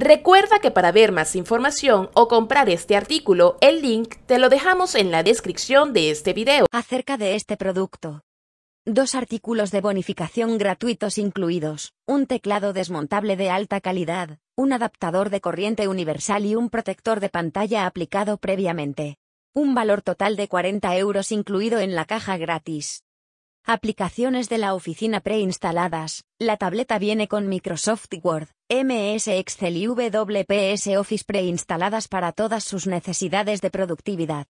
Recuerda que para ver más información o comprar este artículo, el link te lo dejamos en la descripción de este video. Acerca de este producto. Dos artículos de bonificación gratuitos incluidos, un teclado desmontable de alta calidad, un adaptador de corriente universal y un protector de pantalla aplicado previamente. Un valor total de 40 euros incluido en la caja gratis. Aplicaciones de la oficina preinstaladas. La tableta viene con Microsoft Word, MS Excel y WPS Office preinstaladas para todas sus necesidades de productividad.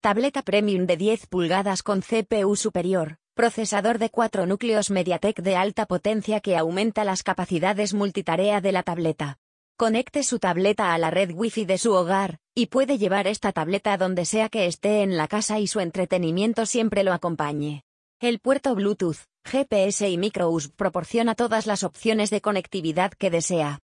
Tableta premium de 10 pulgadas con CPU superior, procesador de 4 núcleos MediaTek de alta potencia que aumenta las capacidades multitarea de la tableta. Conecte su tableta a la red Wi-Fi de su hogar, y puede llevar esta tableta donde sea que esté en la casa y su entretenimiento siempre lo acompañe. El puerto Bluetooth, GPS y microUSB proporciona todas las opciones de conectividad que desea.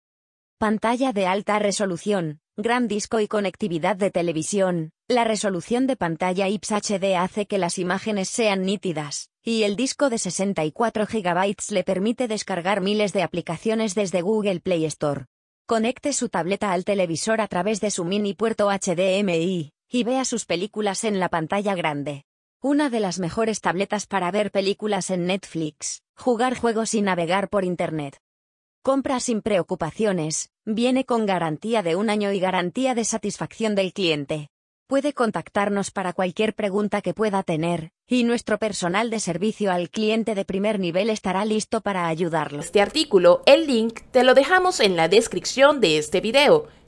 Pantalla de alta resolución, gran disco y conectividad de televisión. La resolución de pantalla IPS HD hace que las imágenes sean nítidas, y el disco de 64 GB le permite descargar miles de aplicaciones desde Google Play Store. Conecte su tableta al televisor a través de su mini puerto HDMI, y vea sus películas en la pantalla grande. Una de las mejores tabletas para ver películas en Netflix, jugar juegos y navegar por Internet. Compra sin preocupaciones, viene con garantía de un año y garantía de satisfacción del cliente. Puede contactarnos para cualquier pregunta que pueda tener, y nuestro personal de servicio al cliente de primer nivel estará listo para ayudarlo. Este artículo, el link, te lo dejamos en la descripción de este video.